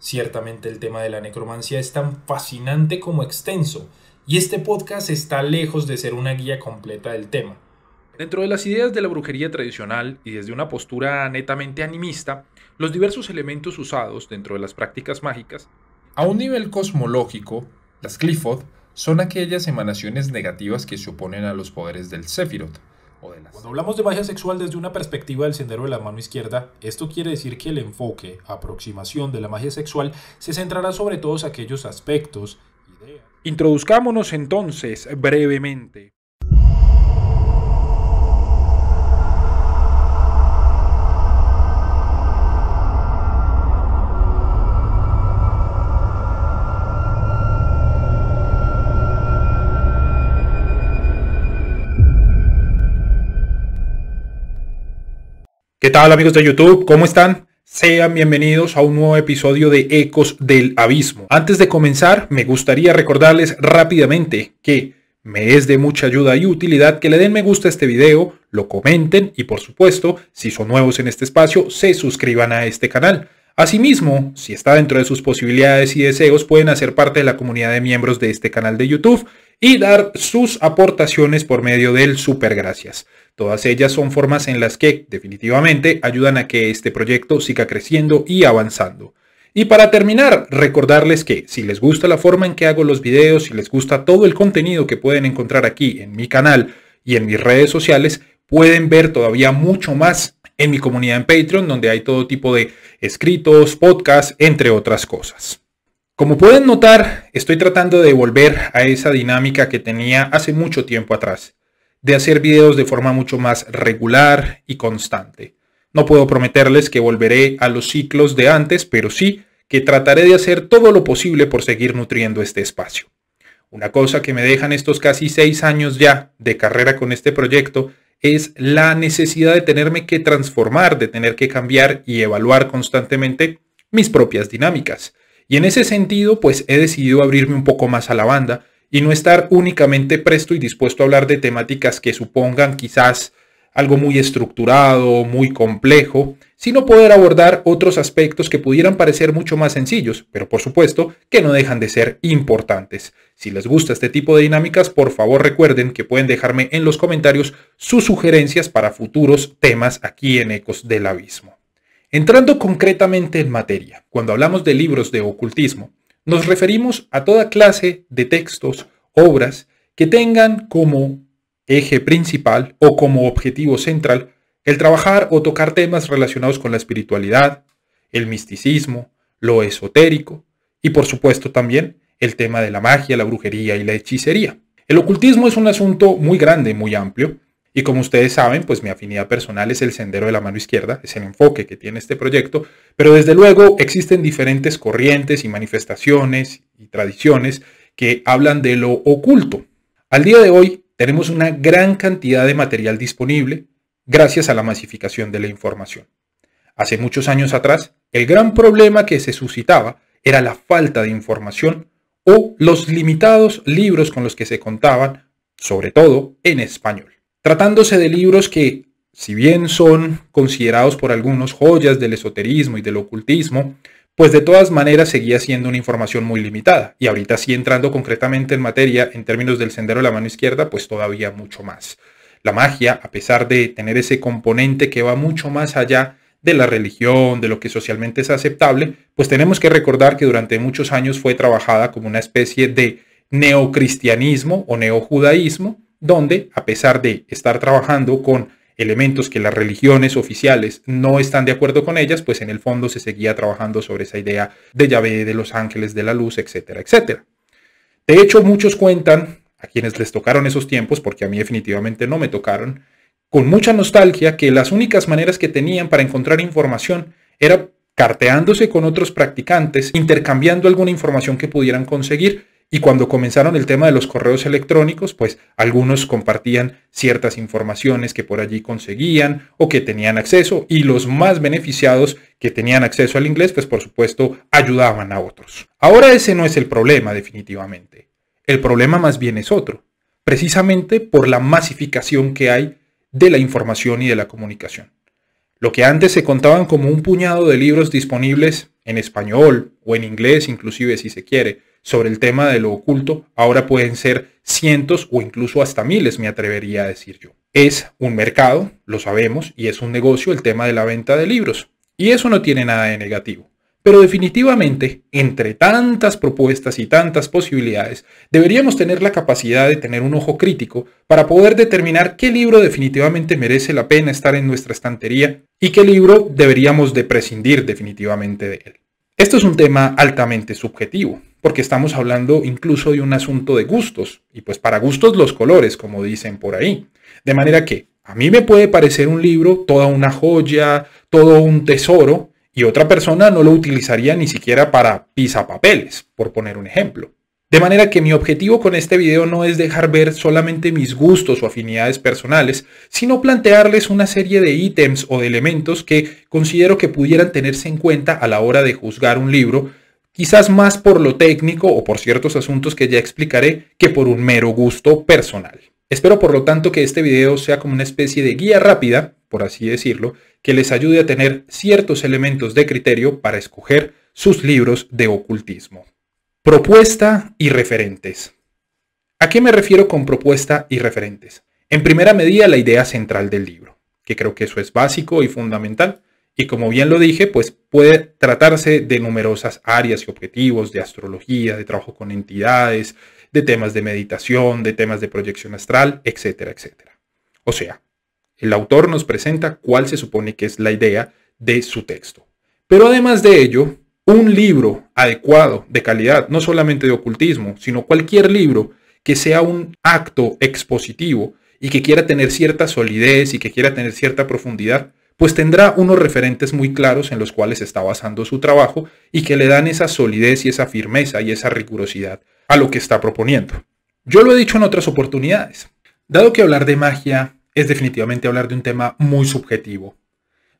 Ciertamente el tema de la necromancia es tan fascinante como extenso, y este podcast está lejos de ser una guía completa del tema. Dentro de las ideas de la brujería tradicional y desde una postura netamente animista, los diversos elementos usados dentro de las prácticas mágicas, a un nivel cosmológico, las Clifford son aquellas emanaciones negativas que se oponen a los poderes del Sephiroth, cuando hablamos de magia sexual desde una perspectiva del sendero de la mano izquierda, esto quiere decir que el enfoque, aproximación de la magia sexual se centrará sobre todos aquellos aspectos, ideas... Introduzcámonos entonces brevemente. ¿Qué tal amigos de YouTube? ¿Cómo están? Sean bienvenidos a un nuevo episodio de Ecos del Abismo. Antes de comenzar, me gustaría recordarles rápidamente que me es de mucha ayuda y utilidad que le den me gusta a este video, lo comenten y por supuesto, si son nuevos en este espacio, se suscriban a este canal. Asimismo, si está dentro de sus posibilidades y deseos, pueden hacer parte de la comunidad de miembros de este canal de YouTube y dar sus aportaciones por medio del Super Gracias. Todas ellas son formas en las que, definitivamente, ayudan a que este proyecto siga creciendo y avanzando. Y para terminar, recordarles que si les gusta la forma en que hago los videos, si les gusta todo el contenido que pueden encontrar aquí en mi canal y en mis redes sociales, pueden ver todavía mucho más en mi comunidad en Patreon, donde hay todo tipo de escritos, podcasts, entre otras cosas. Como pueden notar, estoy tratando de volver a esa dinámica que tenía hace mucho tiempo atrás de hacer videos de forma mucho más regular y constante. No puedo prometerles que volveré a los ciclos de antes, pero sí que trataré de hacer todo lo posible por seguir nutriendo este espacio. Una cosa que me dejan estos casi seis años ya de carrera con este proyecto es la necesidad de tenerme que transformar, de tener que cambiar y evaluar constantemente mis propias dinámicas. Y en ese sentido, pues he decidido abrirme un poco más a la banda y no estar únicamente presto y dispuesto a hablar de temáticas que supongan quizás algo muy estructurado, muy complejo, sino poder abordar otros aspectos que pudieran parecer mucho más sencillos, pero por supuesto que no dejan de ser importantes. Si les gusta este tipo de dinámicas, por favor recuerden que pueden dejarme en los comentarios sus sugerencias para futuros temas aquí en Ecos del Abismo. Entrando concretamente en materia, cuando hablamos de libros de ocultismo, nos referimos a toda clase de textos, obras, que tengan como eje principal o como objetivo central el trabajar o tocar temas relacionados con la espiritualidad, el misticismo, lo esotérico y por supuesto también el tema de la magia, la brujería y la hechicería. El ocultismo es un asunto muy grande, muy amplio, y como ustedes saben, pues mi afinidad personal es el sendero de la mano izquierda, es el enfoque que tiene este proyecto, pero desde luego existen diferentes corrientes y manifestaciones y tradiciones que hablan de lo oculto. Al día de hoy tenemos una gran cantidad de material disponible gracias a la masificación de la información. Hace muchos años atrás, el gran problema que se suscitaba era la falta de información o los limitados libros con los que se contaban, sobre todo en español. Tratándose de libros que, si bien son considerados por algunos joyas del esoterismo y del ocultismo, pues de todas maneras seguía siendo una información muy limitada. Y ahorita sí entrando concretamente en materia, en términos del sendero de la mano izquierda, pues todavía mucho más. La magia, a pesar de tener ese componente que va mucho más allá de la religión, de lo que socialmente es aceptable, pues tenemos que recordar que durante muchos años fue trabajada como una especie de neocristianismo o neojudaísmo, donde, a pesar de estar trabajando con elementos que las religiones oficiales no están de acuerdo con ellas, pues en el fondo se seguía trabajando sobre esa idea de llave de los ángeles, de la luz, etcétera, etcétera. De hecho, muchos cuentan, a quienes les tocaron esos tiempos, porque a mí definitivamente no me tocaron, con mucha nostalgia que las únicas maneras que tenían para encontrar información era carteándose con otros practicantes, intercambiando alguna información que pudieran conseguir y cuando comenzaron el tema de los correos electrónicos, pues algunos compartían ciertas informaciones que por allí conseguían o que tenían acceso y los más beneficiados que tenían acceso al inglés, pues por supuesto ayudaban a otros. Ahora ese no es el problema definitivamente. El problema más bien es otro, precisamente por la masificación que hay de la información y de la comunicación. Lo que antes se contaban como un puñado de libros disponibles en español o en inglés inclusive si se quiere, sobre el tema de lo oculto ahora pueden ser cientos o incluso hasta miles, me atrevería a decir yo. Es un mercado, lo sabemos, y es un negocio el tema de la venta de libros. Y eso no tiene nada de negativo. Pero definitivamente, entre tantas propuestas y tantas posibilidades, deberíamos tener la capacidad de tener un ojo crítico para poder determinar qué libro definitivamente merece la pena estar en nuestra estantería y qué libro deberíamos de prescindir definitivamente de él. Esto es un tema altamente subjetivo porque estamos hablando incluso de un asunto de gustos, y pues para gustos los colores, como dicen por ahí. De manera que a mí me puede parecer un libro toda una joya, todo un tesoro, y otra persona no lo utilizaría ni siquiera para pisapapeles, por poner un ejemplo. De manera que mi objetivo con este video no es dejar ver solamente mis gustos o afinidades personales, sino plantearles una serie de ítems o de elementos que considero que pudieran tenerse en cuenta a la hora de juzgar un libro quizás más por lo técnico o por ciertos asuntos que ya explicaré que por un mero gusto personal. Espero por lo tanto que este video sea como una especie de guía rápida, por así decirlo, que les ayude a tener ciertos elementos de criterio para escoger sus libros de ocultismo. Propuesta y referentes. ¿A qué me refiero con propuesta y referentes? En primera medida, la idea central del libro, que creo que eso es básico y fundamental. Y como bien lo dije, pues puede tratarse de numerosas áreas y objetivos, de astrología, de trabajo con entidades, de temas de meditación, de temas de proyección astral, etcétera, etcétera. O sea, el autor nos presenta cuál se supone que es la idea de su texto. Pero además de ello, un libro adecuado, de calidad, no solamente de ocultismo, sino cualquier libro que sea un acto expositivo y que quiera tener cierta solidez y que quiera tener cierta profundidad, pues tendrá unos referentes muy claros en los cuales está basando su trabajo y que le dan esa solidez y esa firmeza y esa rigurosidad a lo que está proponiendo. Yo lo he dicho en otras oportunidades, dado que hablar de magia es definitivamente hablar de un tema muy subjetivo,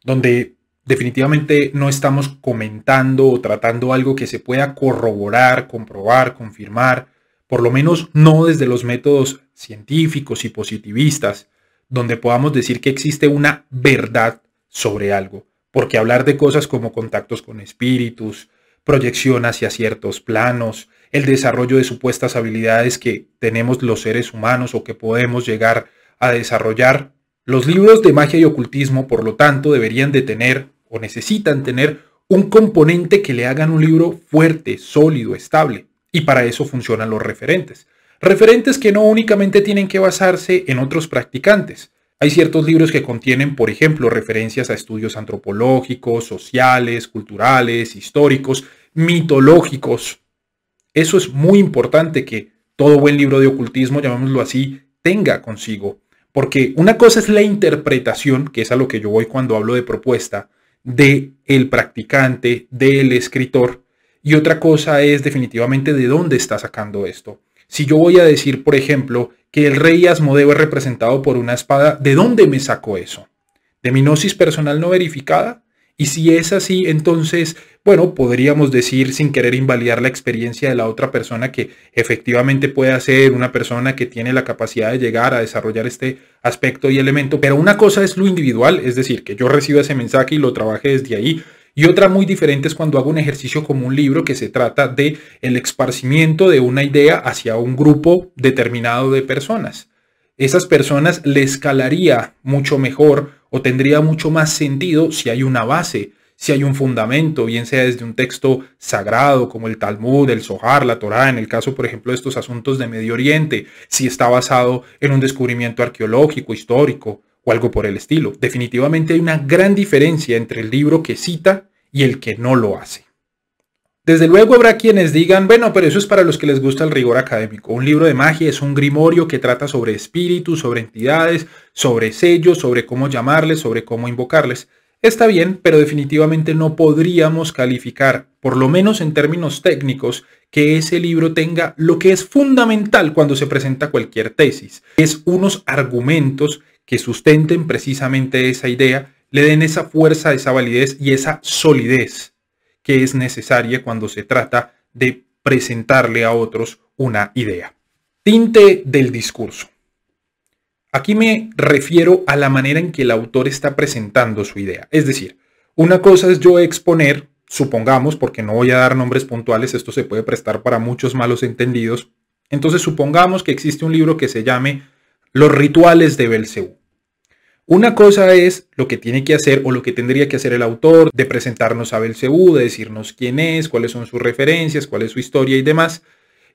donde definitivamente no estamos comentando o tratando algo que se pueda corroborar, comprobar, confirmar, por lo menos no desde los métodos científicos y positivistas, donde podamos decir que existe una verdad sobre algo, porque hablar de cosas como contactos con espíritus, proyección hacia ciertos planos, el desarrollo de supuestas habilidades que tenemos los seres humanos o que podemos llegar a desarrollar, los libros de magia y ocultismo, por lo tanto, deberían de tener o necesitan tener un componente que le hagan un libro fuerte, sólido, estable. Y para eso funcionan los referentes. Referentes que no únicamente tienen que basarse en otros practicantes, hay ciertos libros que contienen, por ejemplo, referencias a estudios antropológicos, sociales, culturales, históricos, mitológicos. Eso es muy importante que todo buen libro de ocultismo, llamémoslo así, tenga consigo. Porque una cosa es la interpretación, que es a lo que yo voy cuando hablo de propuesta, de el practicante, del escritor, y otra cosa es definitivamente de dónde está sacando esto. Si yo voy a decir, por ejemplo, que el rey Asmodeo es representado por una espada, ¿de dónde me sacó eso? ¿De mi gnosis personal no verificada? Y si es así, entonces, bueno, podríamos decir sin querer invalidar la experiencia de la otra persona que efectivamente puede ser una persona que tiene la capacidad de llegar a desarrollar este aspecto y elemento. Pero una cosa es lo individual, es decir, que yo reciba ese mensaje y lo trabaje desde ahí, y otra muy diferente es cuando hago un ejercicio como un libro que se trata de el esparcimiento de una idea hacia un grupo determinado de personas. Esas personas le escalaría mucho mejor o tendría mucho más sentido si hay una base, si hay un fundamento, bien sea desde un texto sagrado como el Talmud, el Sohar, la Torá, en el caso, por ejemplo, de estos asuntos de Medio Oriente, si está basado en un descubrimiento arqueológico, histórico o algo por el estilo. Definitivamente hay una gran diferencia entre el libro que cita y el que no lo hace. Desde luego habrá quienes digan, bueno, pero eso es para los que les gusta el rigor académico. Un libro de magia es un grimorio que trata sobre espíritus, sobre entidades, sobre sellos, sobre cómo llamarles, sobre cómo invocarles. Está bien, pero definitivamente no podríamos calificar, por lo menos en términos técnicos, que ese libro tenga lo que es fundamental cuando se presenta cualquier tesis. Es unos argumentos que sustenten precisamente esa idea le den esa fuerza, esa validez y esa solidez que es necesaria cuando se trata de presentarle a otros una idea. Tinte del discurso. Aquí me refiero a la manera en que el autor está presentando su idea. Es decir, una cosa es yo exponer, supongamos, porque no voy a dar nombres puntuales, esto se puede prestar para muchos malos entendidos. Entonces supongamos que existe un libro que se llame Los rituales de Belcebú. Una cosa es lo que tiene que hacer o lo que tendría que hacer el autor de presentarnos a Belcebú, de decirnos quién es, cuáles son sus referencias, cuál es su historia y demás.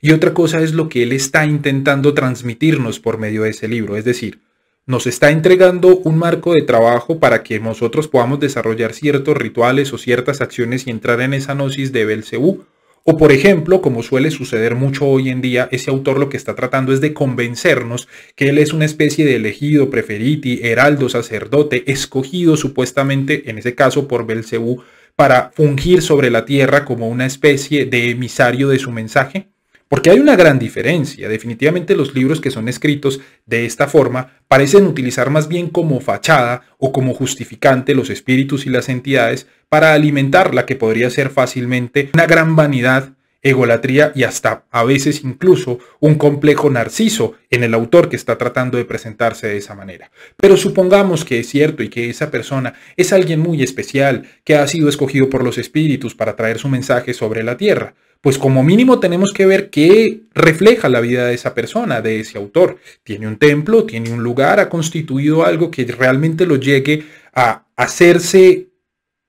Y otra cosa es lo que él está intentando transmitirnos por medio de ese libro. Es decir, nos está entregando un marco de trabajo para que nosotros podamos desarrollar ciertos rituales o ciertas acciones y entrar en esa gnosis de Belcebú o por ejemplo, como suele suceder mucho hoy en día, ese autor lo que está tratando es de convencernos que él es una especie de elegido, preferiti, heraldo, sacerdote, escogido supuestamente, en ese caso por Belcebú, para fungir sobre la tierra como una especie de emisario de su mensaje. Porque hay una gran diferencia. Definitivamente los libros que son escritos de esta forma parecen utilizar más bien como fachada o como justificante los espíritus y las entidades para alimentar la que podría ser fácilmente una gran vanidad egolatría y hasta a veces incluso un complejo narciso en el autor que está tratando de presentarse de esa manera. Pero supongamos que es cierto y que esa persona es alguien muy especial que ha sido escogido por los espíritus para traer su mensaje sobre la tierra. Pues como mínimo tenemos que ver qué refleja la vida de esa persona, de ese autor. Tiene un templo, tiene un lugar, ha constituido algo que realmente lo llegue a hacerse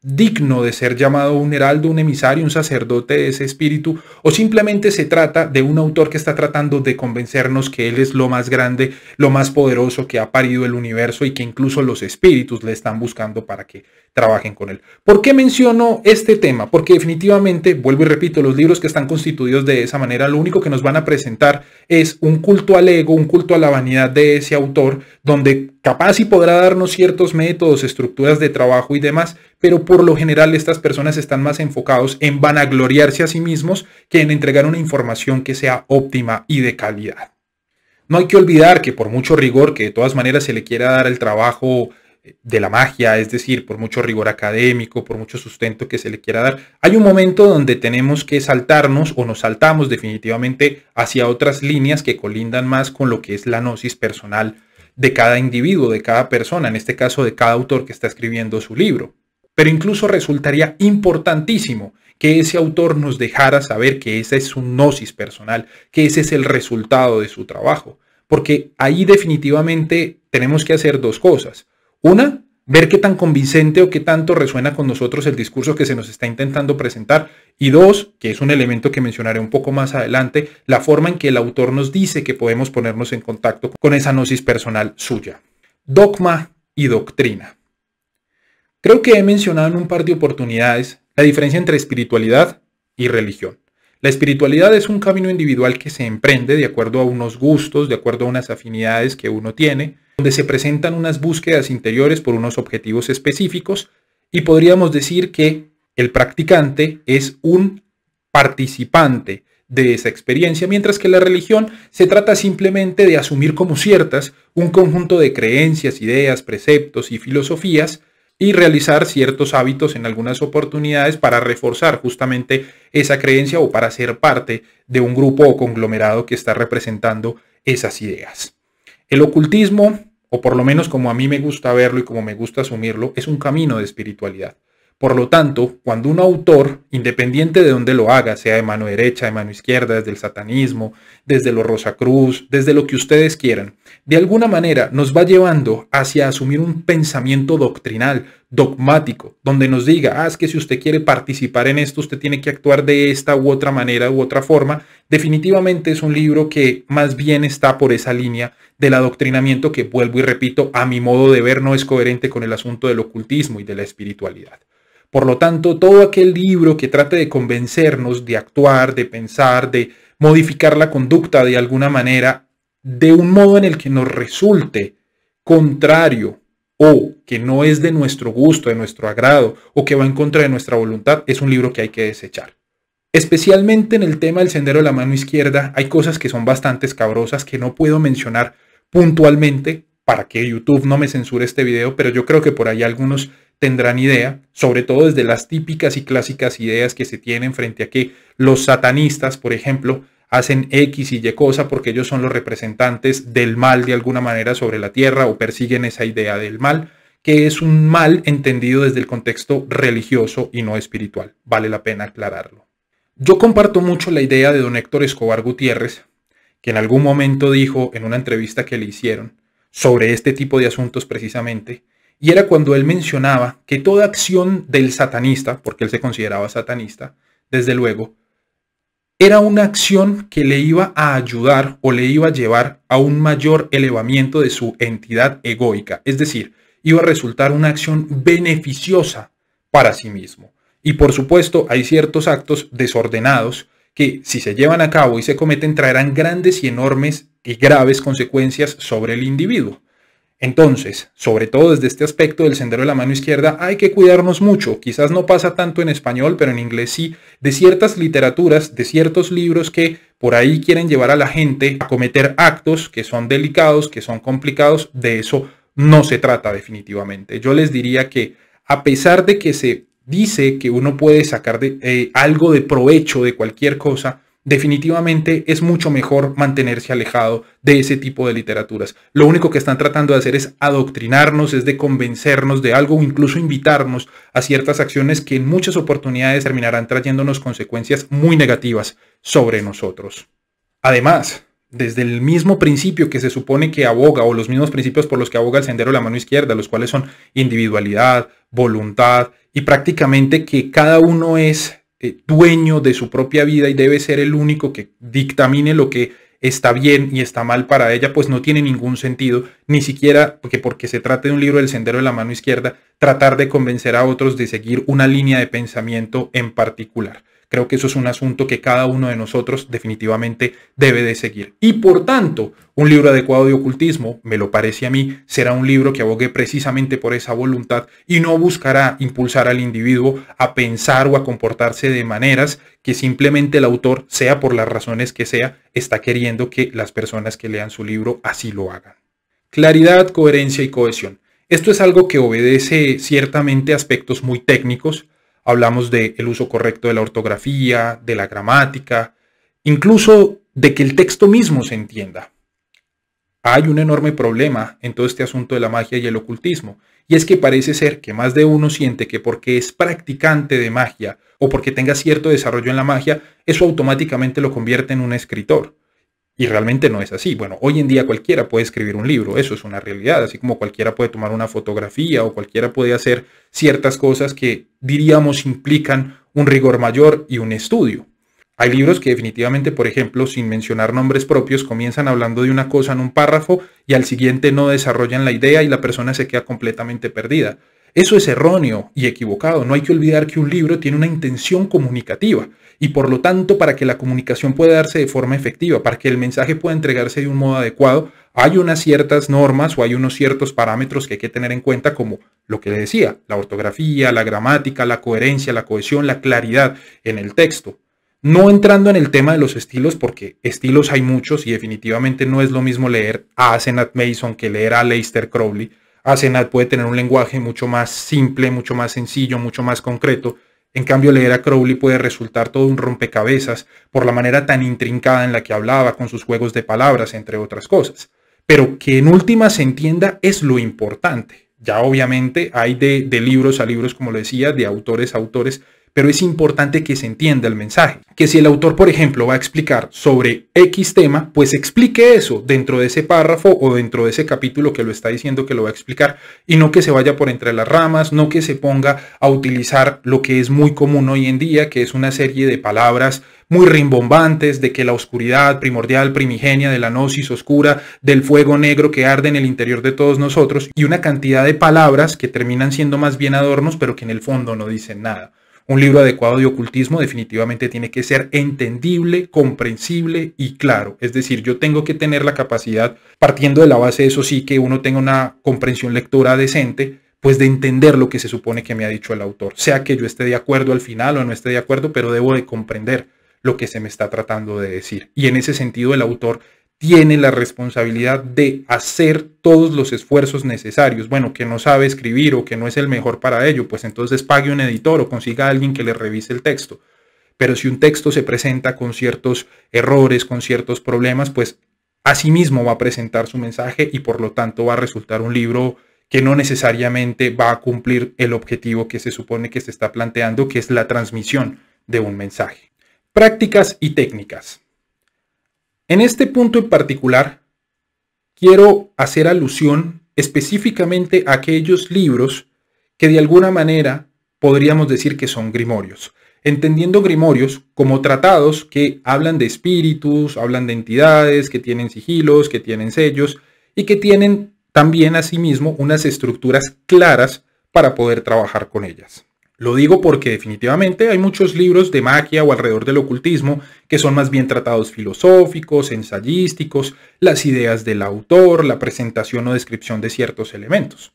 digno de ser llamado un heraldo, un emisario, un sacerdote de ese espíritu, o simplemente se trata de un autor que está tratando de convencernos que él es lo más grande, lo más poderoso que ha parido el universo y que incluso los espíritus le están buscando para que trabajen con él. ¿Por qué menciono este tema? Porque definitivamente, vuelvo y repito, los libros que están constituidos de esa manera, lo único que nos van a presentar es un culto al ego, un culto a la vanidad de ese autor, donde Capaz y podrá darnos ciertos métodos, estructuras de trabajo y demás, pero por lo general estas personas están más enfocados en vanagloriarse a sí mismos que en entregar una información que sea óptima y de calidad. No hay que olvidar que por mucho rigor que de todas maneras se le quiera dar al trabajo eh, de la magia, es decir, por mucho rigor académico, por mucho sustento que se le quiera dar, hay un momento donde tenemos que saltarnos o nos saltamos definitivamente hacia otras líneas que colindan más con lo que es la gnosis personal de cada individuo, de cada persona, en este caso de cada autor que está escribiendo su libro. Pero incluso resultaría importantísimo que ese autor nos dejara saber que esa es su gnosis personal, que ese es el resultado de su trabajo. Porque ahí definitivamente tenemos que hacer dos cosas. Una, ver qué tan convincente o qué tanto resuena con nosotros el discurso que se nos está intentando presentar. Y dos, que es un elemento que mencionaré un poco más adelante, la forma en que el autor nos dice que podemos ponernos en contacto con esa gnosis personal suya. Dogma y doctrina. Creo que he mencionado en un par de oportunidades la diferencia entre espiritualidad y religión. La espiritualidad es un camino individual que se emprende de acuerdo a unos gustos, de acuerdo a unas afinidades que uno tiene, donde se presentan unas búsquedas interiores por unos objetivos específicos y podríamos decir que el practicante es un participante de esa experiencia, mientras que la religión se trata simplemente de asumir como ciertas un conjunto de creencias, ideas, preceptos y filosofías y realizar ciertos hábitos en algunas oportunidades para reforzar justamente esa creencia o para ser parte de un grupo o conglomerado que está representando esas ideas. El ocultismo, o por lo menos como a mí me gusta verlo y como me gusta asumirlo, es un camino de espiritualidad. Por lo tanto, cuando un autor, independiente de dónde lo haga, sea de mano derecha, de mano izquierda, desde el satanismo, desde los Rosacruz, desde lo que ustedes quieran, de alguna manera nos va llevando hacia asumir un pensamiento doctrinal, dogmático, donde nos diga, ah, es que si usted quiere participar en esto, usted tiene que actuar de esta u otra manera u otra forma, definitivamente es un libro que más bien está por esa línea del adoctrinamiento que, vuelvo y repito, a mi modo de ver no es coherente con el asunto del ocultismo y de la espiritualidad. Por lo tanto, todo aquel libro que trate de convencernos de actuar, de pensar, de modificar la conducta de alguna manera de un modo en el que nos resulte contrario o que no es de nuestro gusto, de nuestro agrado, o que va en contra de nuestra voluntad, es un libro que hay que desechar. Especialmente en el tema del sendero de la mano izquierda, hay cosas que son bastante escabrosas que no puedo mencionar puntualmente para que YouTube no me censure este video, pero yo creo que por ahí algunos tendrán idea, sobre todo desde las típicas y clásicas ideas que se tienen frente a que los satanistas, por ejemplo, hacen X y Y cosa porque ellos son los representantes del mal de alguna manera sobre la tierra o persiguen esa idea del mal, que es un mal entendido desde el contexto religioso y no espiritual. Vale la pena aclararlo. Yo comparto mucho la idea de don Héctor Escobar Gutiérrez, que en algún momento dijo en una entrevista que le hicieron sobre este tipo de asuntos precisamente, y era cuando él mencionaba que toda acción del satanista, porque él se consideraba satanista, desde luego, era una acción que le iba a ayudar o le iba a llevar a un mayor elevamiento de su entidad egoica, es decir, iba a resultar una acción beneficiosa para sí mismo. Y por supuesto hay ciertos actos desordenados que si se llevan a cabo y se cometen traerán grandes y enormes y graves consecuencias sobre el individuo. Entonces, sobre todo desde este aspecto del sendero de la mano izquierda, hay que cuidarnos mucho. Quizás no pasa tanto en español, pero en inglés sí, de ciertas literaturas, de ciertos libros que por ahí quieren llevar a la gente a cometer actos que son delicados, que son complicados. De eso no se trata definitivamente. Yo les diría que a pesar de que se dice que uno puede sacar eh, algo de provecho de cualquier cosa, definitivamente es mucho mejor mantenerse alejado de ese tipo de literaturas. Lo único que están tratando de hacer es adoctrinarnos, es de convencernos de algo o incluso invitarnos a ciertas acciones que en muchas oportunidades terminarán trayéndonos consecuencias muy negativas sobre nosotros. Además, desde el mismo principio que se supone que aboga o los mismos principios por los que aboga el sendero de la mano izquierda, los cuales son individualidad, voluntad y prácticamente que cada uno es eh, dueño de su propia vida y debe ser el único que dictamine lo que está bien y está mal para ella, pues no tiene ningún sentido, ni siquiera porque, porque se trate de un libro del sendero de la mano izquierda, tratar de convencer a otros de seguir una línea de pensamiento en particular. Creo que eso es un asunto que cada uno de nosotros definitivamente debe de seguir. Y por tanto, un libro adecuado de ocultismo, me lo parece a mí, será un libro que abogue precisamente por esa voluntad y no buscará impulsar al individuo a pensar o a comportarse de maneras que simplemente el autor, sea por las razones que sea, está queriendo que las personas que lean su libro así lo hagan. Claridad, coherencia y cohesión. Esto es algo que obedece ciertamente aspectos muy técnicos, Hablamos del uso correcto de la ortografía, de la gramática, incluso de que el texto mismo se entienda. Hay un enorme problema en todo este asunto de la magia y el ocultismo, y es que parece ser que más de uno siente que porque es practicante de magia o porque tenga cierto desarrollo en la magia, eso automáticamente lo convierte en un escritor. Y realmente no es así. Bueno, hoy en día cualquiera puede escribir un libro, eso es una realidad, así como cualquiera puede tomar una fotografía o cualquiera puede hacer ciertas cosas que diríamos implican un rigor mayor y un estudio. Hay libros que definitivamente, por ejemplo, sin mencionar nombres propios, comienzan hablando de una cosa en un párrafo y al siguiente no desarrollan la idea y la persona se queda completamente perdida. Eso es erróneo y equivocado. No hay que olvidar que un libro tiene una intención comunicativa y por lo tanto para que la comunicación pueda darse de forma efectiva, para que el mensaje pueda entregarse de un modo adecuado, hay unas ciertas normas o hay unos ciertos parámetros que hay que tener en cuenta como lo que le decía, la ortografía, la gramática, la coherencia, la cohesión, la claridad en el texto. No entrando en el tema de los estilos, porque estilos hay muchos y definitivamente no es lo mismo leer a Asenat Mason que leer a Leicester Crowley. Asenat puede tener un lenguaje mucho más simple, mucho más sencillo, mucho más concreto, en cambio, leer a Crowley puede resultar todo un rompecabezas por la manera tan intrincada en la que hablaba con sus juegos de palabras, entre otras cosas. Pero que en última se entienda es lo importante. Ya obviamente hay de, libros a libros, como lo decía, de autores a autores, pero es importante que se entienda el mensaje. Que si el autor, por ejemplo, va a explicar sobre X tema, pues explique eso dentro de ese párrafo o dentro de ese capítulo que lo está diciendo que lo va a explicar y no que se vaya por entre las ramas, no que se ponga a utilizar lo que es muy común hoy en día, que es una serie de palabras muy rimbombantes de que la oscuridad primordial, primigenia, de la gnosis oscura, del fuego negro que arde en el interior de todos nosotros y una cantidad de palabras que terminan siendo más bien adornos pero que en el fondo no dicen nada. Un libro adecuado de ocultismo definitivamente tiene que ser entendible, comprensible y claro. Es decir, yo tengo que tener la capacidad, partiendo de la base, de eso sí, que uno tenga una comprensión lectora decente, pues de entender lo que se supone que me ha dicho el autor. Sea que yo esté de acuerdo al final o no esté de acuerdo, pero debo de comprender lo que se me está tratando de decir. Y en ese sentido, el autor tiene la responsabilidad de hacer todos los esfuerzos necesarios. Bueno, que no sabe escribir o que no es el mejor para ello, pues entonces pague un editor o consiga a alguien que le revise el texto. Pero si un texto se presenta con ciertos errores, con ciertos problemas, pues asimismo va a presentar su mensaje y por lo tanto va a resultar un libro que no necesariamente va a cumplir el objetivo que se supone que se está planteando, que es la transmisión de un mensaje. Prácticas y técnicas. En este punto en particular, quiero hacer alusión específicamente a aquellos libros que de alguna manera podríamos decir que son grimorios, entendiendo grimorios como tratados que hablan de espíritus, hablan de entidades, que tienen sigilos, que tienen sellos y que tienen también asimismo unas estructuras claras para poder trabajar con ellas. Lo digo porque definitivamente hay muchos libros de magia o alrededor del ocultismo que son más bien tratados filosóficos, ensayísticos, las ideas del autor, la presentación o descripción de ciertos elementos.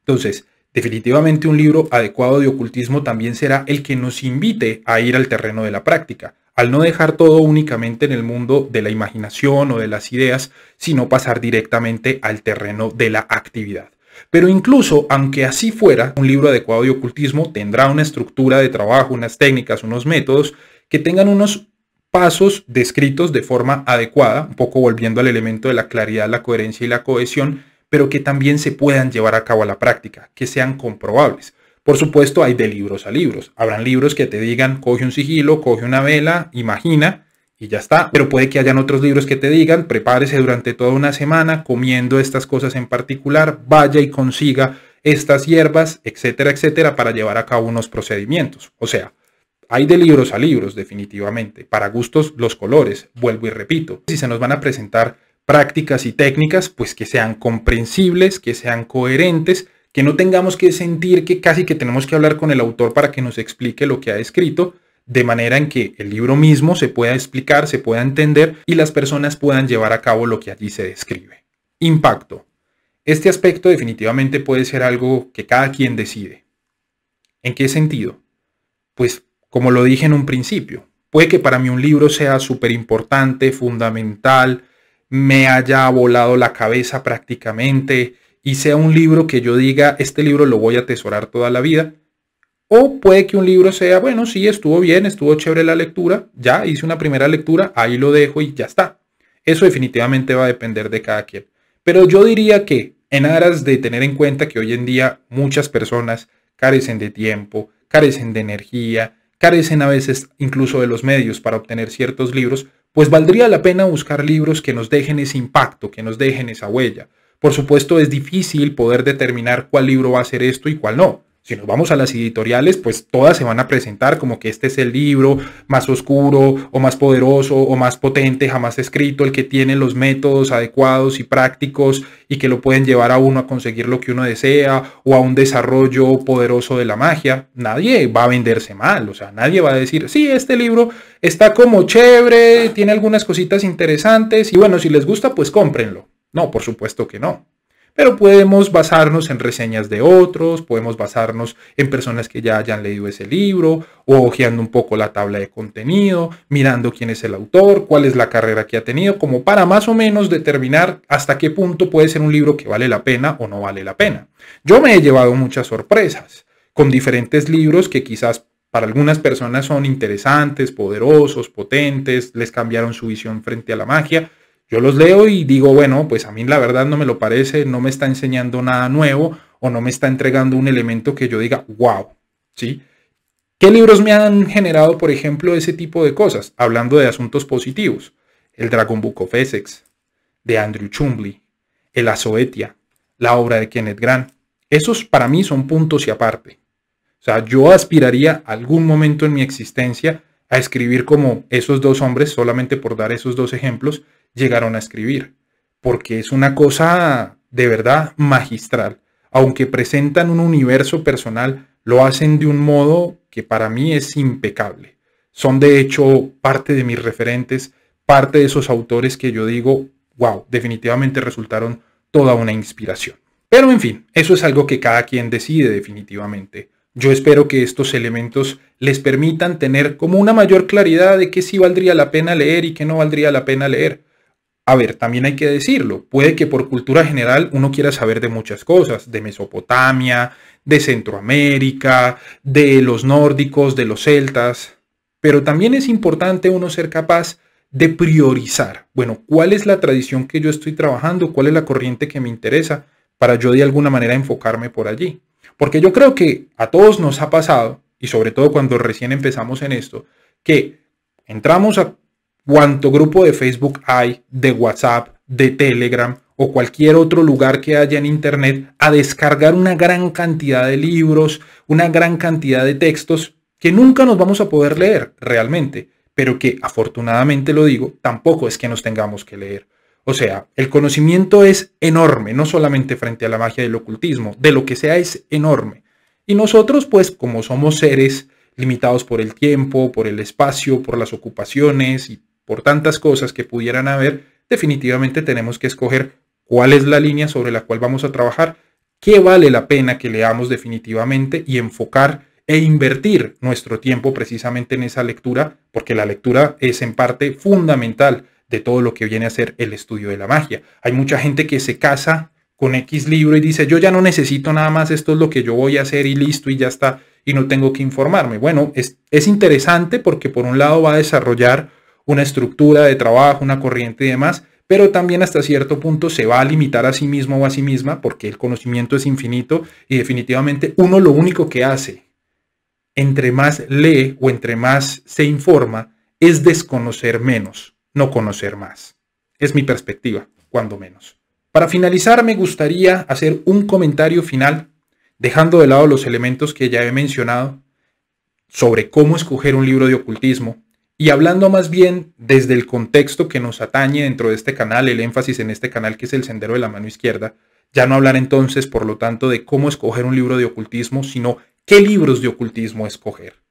Entonces, definitivamente un libro adecuado de ocultismo también será el que nos invite a ir al terreno de la práctica, al no dejar todo únicamente en el mundo de la imaginación o de las ideas, sino pasar directamente al terreno de la actividad. Pero incluso aunque así fuera, un libro adecuado de ocultismo tendrá una estructura de trabajo, unas técnicas, unos métodos que tengan unos pasos descritos de forma adecuada, un poco volviendo al elemento de la claridad, la coherencia y la cohesión, pero que también se puedan llevar a cabo a la práctica, que sean comprobables. Por supuesto, hay de libros a libros. Habrán libros que te digan, coge un sigilo, coge una vela, imagina, y ya está. Pero puede que hayan otros libros que te digan, prepárese durante toda una semana comiendo estas cosas en particular, vaya y consiga estas hierbas, etcétera, etcétera, para llevar a cabo unos procedimientos. O sea, hay de libros a libros, definitivamente. Para gustos, los colores, vuelvo y repito. Si se nos van a presentar prácticas y técnicas, pues que sean comprensibles, que sean coherentes, que no tengamos que sentir que casi que tenemos que hablar con el autor para que nos explique lo que ha escrito, de manera en que el libro mismo se pueda explicar, se pueda entender y las personas puedan llevar a cabo lo que allí se describe. Impacto. Este aspecto definitivamente puede ser algo que cada quien decide. ¿En qué sentido? Pues como lo dije en un principio, puede que para mí un libro sea súper importante, fundamental, me haya volado la cabeza prácticamente y sea un libro que yo diga, este libro lo voy a atesorar toda la vida, o puede que un libro sea, bueno, sí, estuvo bien, estuvo chévere la lectura, ya hice una primera lectura, ahí lo dejo y ya está. Eso definitivamente va a depender de cada quien. Pero yo diría que en aras de tener en cuenta que hoy en día muchas personas carecen de tiempo, carecen de energía, carecen a veces incluso de los medios para obtener ciertos libros, pues valdría la pena buscar libros que nos dejen ese impacto, que nos dejen esa huella. Por supuesto es difícil poder determinar cuál libro va a ser esto y cuál no. Si nos vamos a las editoriales, pues todas se van a presentar como que este es el libro más oscuro o más poderoso o más potente jamás escrito, el que tiene los métodos adecuados y prácticos y que lo pueden llevar a uno a conseguir lo que uno desea o a un desarrollo poderoso de la magia. Nadie va a venderse mal, o sea, nadie va a decir, sí, este libro está como chévere, tiene algunas cositas interesantes y bueno, si les gusta, pues cómprenlo. No, por supuesto que no pero podemos basarnos en reseñas de otros, podemos basarnos en personas que ya hayan leído ese libro, o hojeando un poco la tabla de contenido, mirando quién es el autor, cuál es la carrera que ha tenido, como para más o menos determinar hasta qué punto puede ser un libro que vale la pena o no vale la pena. Yo me he llevado muchas sorpresas con diferentes libros que quizás para algunas personas son interesantes, poderosos, potentes, les cambiaron su visión frente a la magia, yo los leo y digo, bueno, pues a mí la verdad no me lo parece, no me está enseñando nada nuevo o no me está entregando un elemento que yo diga, wow, ¿sí? ¿Qué libros me han generado, por ejemplo, ese tipo de cosas? Hablando de asuntos positivos. El Dragon Book of Essex, de Andrew Chumbly, El Azoetia, la obra de Kenneth Grant. Esos para mí son puntos y aparte. O sea, yo aspiraría algún momento en mi existencia a escribir como esos dos hombres, solamente por dar esos dos ejemplos, llegaron a escribir, porque es una cosa de verdad magistral. Aunque presentan un universo personal, lo hacen de un modo que para mí es impecable. Son de hecho parte de mis referentes, parte de esos autores que yo digo, wow, definitivamente resultaron toda una inspiración. Pero en fin, eso es algo que cada quien decide definitivamente. Yo espero que estos elementos les permitan tener como una mayor claridad de qué sí valdría la pena leer y qué no valdría la pena leer. A ver, también hay que decirlo, puede que por cultura general uno quiera saber de muchas cosas, de Mesopotamia, de Centroamérica, de los nórdicos, de los celtas, pero también es importante uno ser capaz de priorizar, bueno, cuál es la tradición que yo estoy trabajando, cuál es la corriente que me interesa, para yo de alguna manera enfocarme por allí. Porque yo creo que a todos nos ha pasado, y sobre todo cuando recién empezamos en esto, que entramos a cuánto grupo de Facebook hay, de WhatsApp, de Telegram o cualquier otro lugar que haya en Internet a descargar una gran cantidad de libros, una gran cantidad de textos que nunca nos vamos a poder leer realmente, pero que afortunadamente lo digo, tampoco es que nos tengamos que leer. O sea, el conocimiento es enorme, no solamente frente a la magia del ocultismo, de lo que sea es enorme. Y nosotros, pues, como somos seres limitados por el tiempo, por el espacio, por las ocupaciones y por tantas cosas que pudieran haber, definitivamente tenemos que escoger cuál es la línea sobre la cual vamos a trabajar, qué vale la pena que leamos definitivamente y enfocar e invertir nuestro tiempo precisamente en esa lectura, porque la lectura es en parte fundamental de todo lo que viene a ser el estudio de la magia. Hay mucha gente que se casa con X libro y dice, yo ya no necesito nada más, esto es lo que yo voy a hacer y listo y ya está, y no tengo que informarme. Bueno, es, es interesante porque por un lado va a desarrollar una estructura de trabajo, una corriente y demás, pero también hasta cierto punto se va a limitar a sí mismo o a sí misma porque el conocimiento es infinito y definitivamente uno lo único que hace entre más lee o entre más se informa es desconocer menos, no conocer más. Es mi perspectiva, cuando menos. Para finalizar, me gustaría hacer un comentario final, dejando de lado los elementos que ya he mencionado sobre cómo escoger un libro de ocultismo, y hablando más bien desde el contexto que nos atañe dentro de este canal, el énfasis en este canal que es el sendero de la mano izquierda, ya no hablar entonces, por lo tanto, de cómo escoger un libro de ocultismo, sino qué libros de ocultismo escoger.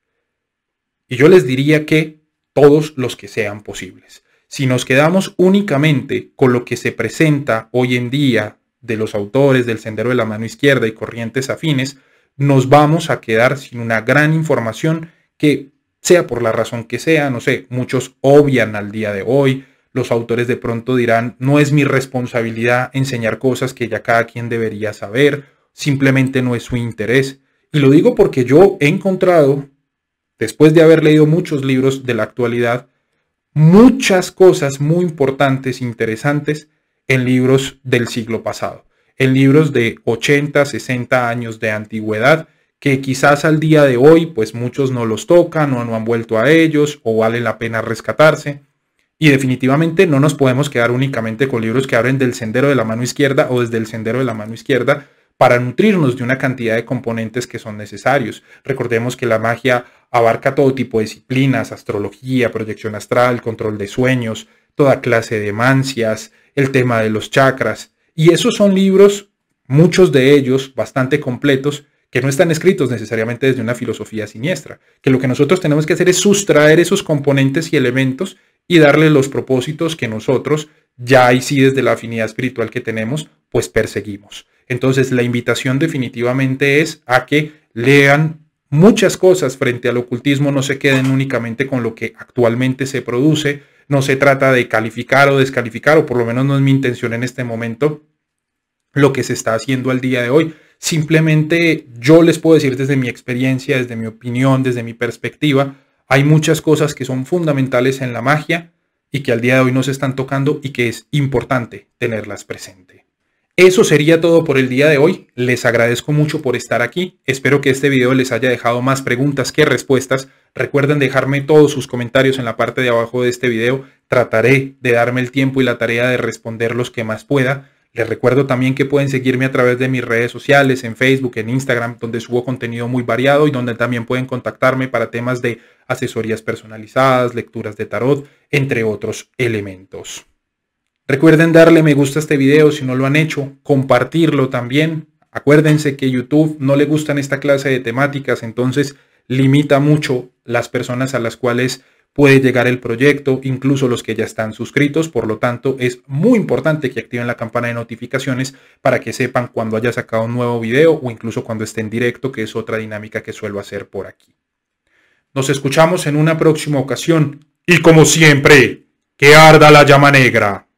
Y yo les diría que todos los que sean posibles. Si nos quedamos únicamente con lo que se presenta hoy en día de los autores del Sendero de la Mano Izquierda y corrientes afines, nos vamos a quedar sin una gran información que sea por la razón que sea, no sé, muchos obvian al día de hoy, los autores de pronto dirán, no es mi responsabilidad enseñar cosas que ya cada quien debería saber, simplemente no es su interés. Y lo digo porque yo he encontrado, después de haber leído muchos libros de la actualidad, muchas cosas muy importantes, interesantes, en libros del siglo pasado, en libros de 80, 60 años de antigüedad, que quizás al día de hoy pues muchos no los tocan o no han vuelto a ellos o vale la pena rescatarse. Y definitivamente no nos podemos quedar únicamente con libros que abren del sendero de la mano izquierda o desde el sendero de la mano izquierda para nutrirnos de una cantidad de componentes que son necesarios. Recordemos que la magia abarca todo tipo de disciplinas, astrología, proyección astral, control de sueños, toda clase de mancias, el tema de los chakras. Y esos son libros, muchos de ellos bastante completos, que no están escritos necesariamente desde una filosofía siniestra, que lo que nosotros tenemos que hacer es sustraer esos componentes y elementos y darle los propósitos que nosotros, ya y sí desde la afinidad espiritual que tenemos, pues perseguimos. Entonces la invitación definitivamente es a que lean muchas cosas frente al ocultismo, no se queden únicamente con lo que actualmente se produce, no se trata de calificar o descalificar, o por lo menos no es mi intención en este momento, lo que se está haciendo al día de hoy, Simplemente yo les puedo decir desde mi experiencia, desde mi opinión, desde mi perspectiva, hay muchas cosas que son fundamentales en la magia y que al día de hoy no se están tocando y que es importante tenerlas presente. Eso sería todo por el día de hoy. Les agradezco mucho por estar aquí. Espero que este video les haya dejado más preguntas que respuestas. Recuerden dejarme todos sus comentarios en la parte de abajo de este video. Trataré de darme el tiempo y la tarea de responder los que más pueda. Les recuerdo también que pueden seguirme a través de mis redes sociales, en Facebook, en Instagram, donde subo contenido muy variado y donde también pueden contactarme para temas de asesorías personalizadas, lecturas de tarot, entre otros elementos. Recuerden darle me gusta a este video si no lo han hecho, compartirlo también. Acuérdense que YouTube no le gustan esta clase de temáticas, entonces limita mucho las personas a las cuales puede llegar el proyecto, incluso los que ya están suscritos. Por lo tanto, es muy importante que activen la campana de notificaciones para que sepan cuando haya sacado un nuevo video o incluso cuando esté en directo, que es otra dinámica que suelo hacer por aquí. Nos escuchamos en una próxima ocasión y como siempre, que arda la llama negra.